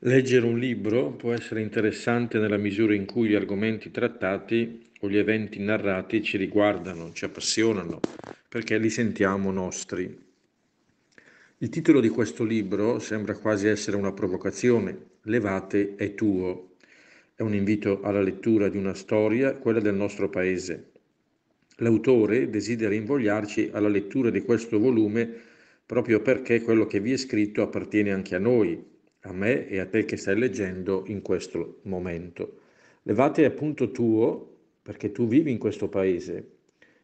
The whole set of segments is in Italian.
Leggere un libro può essere interessante nella misura in cui gli argomenti trattati o gli eventi narrati ci riguardano, ci appassionano, perché li sentiamo nostri. Il titolo di questo libro sembra quasi essere una provocazione, Levate è tuo. È un invito alla lettura di una storia, quella del nostro paese. L'autore desidera invogliarci alla lettura di questo volume proprio perché quello che vi è scritto appartiene anche a noi, a me e a te che stai leggendo in questo momento. Levate appunto tuo, perché tu vivi in questo paese,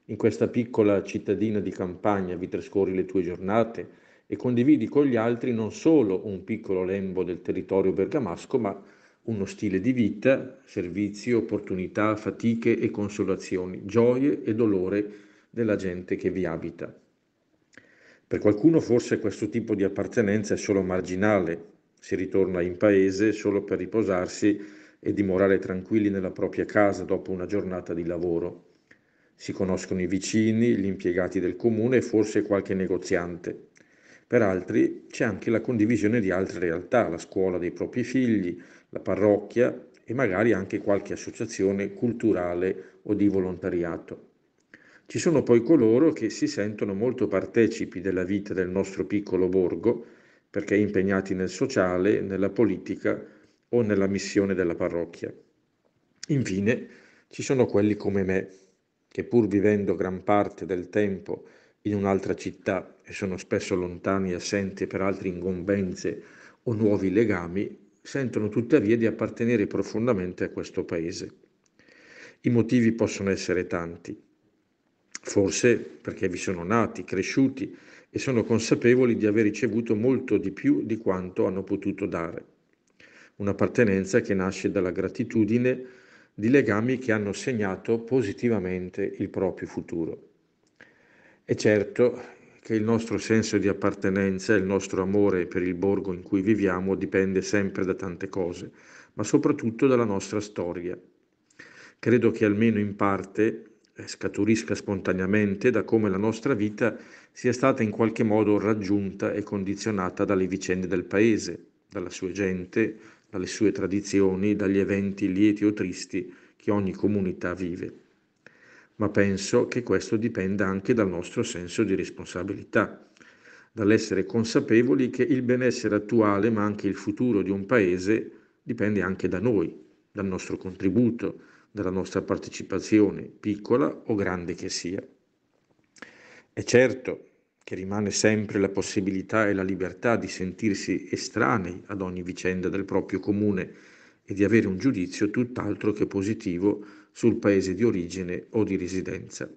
in questa piccola cittadina di campagna, vi trascorri le tue giornate e condividi con gli altri non solo un piccolo lembo del territorio bergamasco, ma uno stile di vita, servizi, opportunità, fatiche e consolazioni, gioie e dolore della gente che vi abita. Per qualcuno forse questo tipo di appartenenza è solo marginale, si ritorna in paese solo per riposarsi e dimorare tranquilli nella propria casa dopo una giornata di lavoro. Si conoscono i vicini, gli impiegati del comune e forse qualche negoziante. Per altri c'è anche la condivisione di altre realtà, la scuola dei propri figli, la parrocchia e magari anche qualche associazione culturale o di volontariato. Ci sono poi coloro che si sentono molto partecipi della vita del nostro piccolo borgo perché impegnati nel sociale, nella politica o nella missione della parrocchia. Infine, ci sono quelli come me, che pur vivendo gran parte del tempo in un'altra città e sono spesso lontani e assenti per altre ingombenze o nuovi legami, sentono tuttavia di appartenere profondamente a questo paese. I motivi possono essere tanti, forse perché vi sono nati, cresciuti e sono consapevoli di aver ricevuto molto di più di quanto hanno potuto dare. Un'appartenenza che nasce dalla gratitudine di legami che hanno segnato positivamente il proprio futuro. È certo che il nostro senso di appartenenza e il nostro amore per il borgo in cui viviamo dipende sempre da tante cose, ma soprattutto dalla nostra storia. Credo che almeno in parte eh, scaturisca spontaneamente da come la nostra vita sia stata in qualche modo raggiunta e condizionata dalle vicende del paese, dalla sua gente, dalle sue tradizioni, dagli eventi lieti o tristi che ogni comunità vive. Ma penso che questo dipenda anche dal nostro senso di responsabilità, dall'essere consapevoli che il benessere attuale, ma anche il futuro di un paese, dipende anche da noi, dal nostro contributo, della nostra partecipazione, piccola o grande che sia. È certo che rimane sempre la possibilità e la libertà di sentirsi estranei ad ogni vicenda del proprio comune e di avere un giudizio tutt'altro che positivo sul paese di origine o di residenza.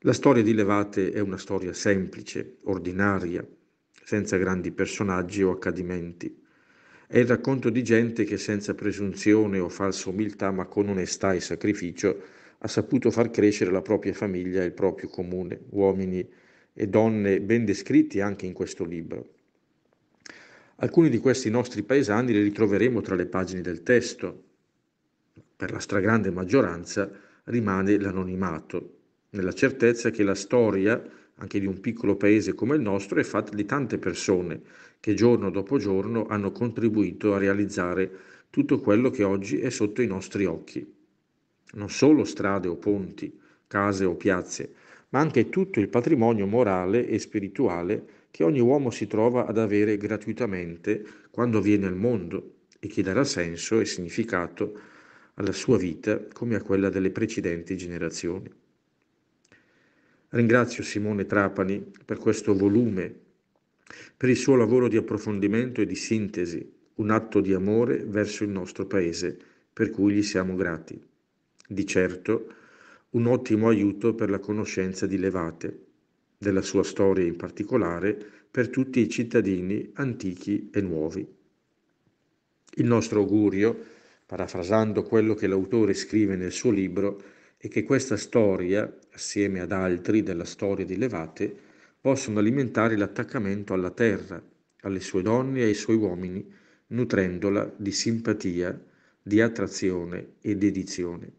La storia di Levate è una storia semplice, ordinaria, senza grandi personaggi o accadimenti è il racconto di gente che senza presunzione o falsa umiltà, ma con onestà e sacrificio, ha saputo far crescere la propria famiglia e il proprio comune, uomini e donne ben descritti anche in questo libro. Alcuni di questi nostri paesani li ritroveremo tra le pagine del testo. Per la stragrande maggioranza rimane l'anonimato, nella certezza che la storia anche di un piccolo paese come il nostro, è fatta di tante persone che giorno dopo giorno hanno contribuito a realizzare tutto quello che oggi è sotto i nostri occhi. Non solo strade o ponti, case o piazze, ma anche tutto il patrimonio morale e spirituale che ogni uomo si trova ad avere gratuitamente quando viene al mondo e che darà senso e significato alla sua vita come a quella delle precedenti generazioni. Ringrazio Simone Trapani per questo volume, per il suo lavoro di approfondimento e di sintesi, un atto di amore verso il nostro Paese, per cui gli siamo grati. Di certo, un ottimo aiuto per la conoscenza di Levate, della sua storia in particolare, per tutti i cittadini antichi e nuovi. Il nostro augurio, parafrasando quello che l'autore scrive nel suo libro, e che questa storia, assieme ad altri della storia di Levate, possono alimentare l'attaccamento alla terra, alle sue donne e ai suoi uomini, nutrendola di simpatia, di attrazione e dedizione.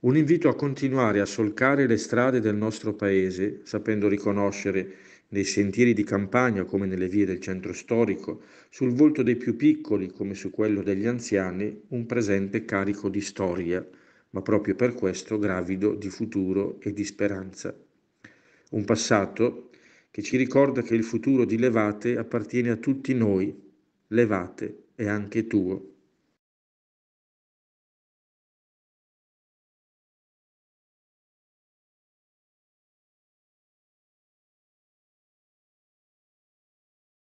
Un invito a continuare a solcare le strade del nostro paese, sapendo riconoscere nei sentieri di campagna come nelle vie del centro storico, sul volto dei più piccoli come su quello degli anziani, un presente carico di storia ma proprio per questo gravido di futuro e di speranza. Un passato che ci ricorda che il futuro di Levate appartiene a tutti noi, Levate è anche tuo.